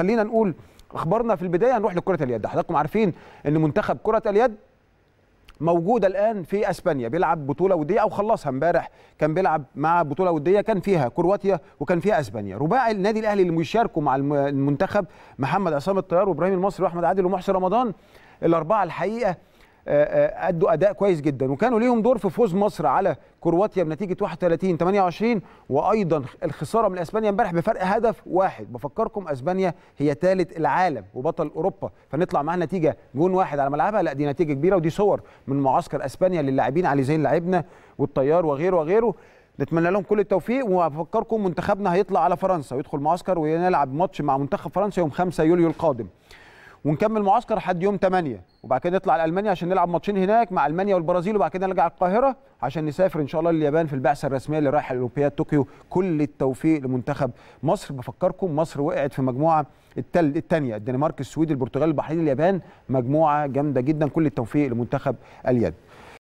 خلينا نقول اخبارنا في البدايه هنروح لكره اليد حضراتكم عارفين ان منتخب كره اليد موجوده الان في اسبانيا بيلعب بطوله وديه او خلصها امبارح كان بيلعب مع بطوله وديه كان فيها كرواتيا وكان فيها اسبانيا رباعي النادي الاهلي اللي بيشاركوا مع المنتخب محمد عصام الطيار وابراهيم المصري واحمد عادل ومحسن رمضان الاربعه الحقيقه آه، آه، ادوا اداء كويس جدا وكانوا ليهم دور في فوز مصر على كرواتيا بنتيجه 31 28 وايضا الخساره من اسبانيا امبارح بفرق هدف واحد بفكركم اسبانيا هي ثالث العالم وبطل اوروبا فنطلع معاها نتيجه جون واحد على ملعبها لا دي نتيجه كبيره ودي صور من معسكر اسبانيا للاعبين علي زين لاعبنا والطيار وغيره وغيره نتمنى لهم كل التوفيق وبفكركم منتخبنا هيطلع على فرنسا ويدخل معسكر ونلعب ماتش مع منتخب فرنسا يوم 5 يوليو القادم ونكمل معسكر لحد يوم 8 وبعد كده نطلع لالمانيا عشان نلعب ماتشين هناك مع المانيا والبرازيل وبعد كده نرجع القاهره عشان نسافر ان شاء الله لليابان في البعثه الرسميه اللي رايحه الاولمبياد طوكيو كل التوفيق لمنتخب مصر بفكركم مصر وقعت في مجموعه الثانيه الدنمارك السويد البرتغال البحرين اليابان مجموعه جامده جدا كل التوفيق لمنتخب اليد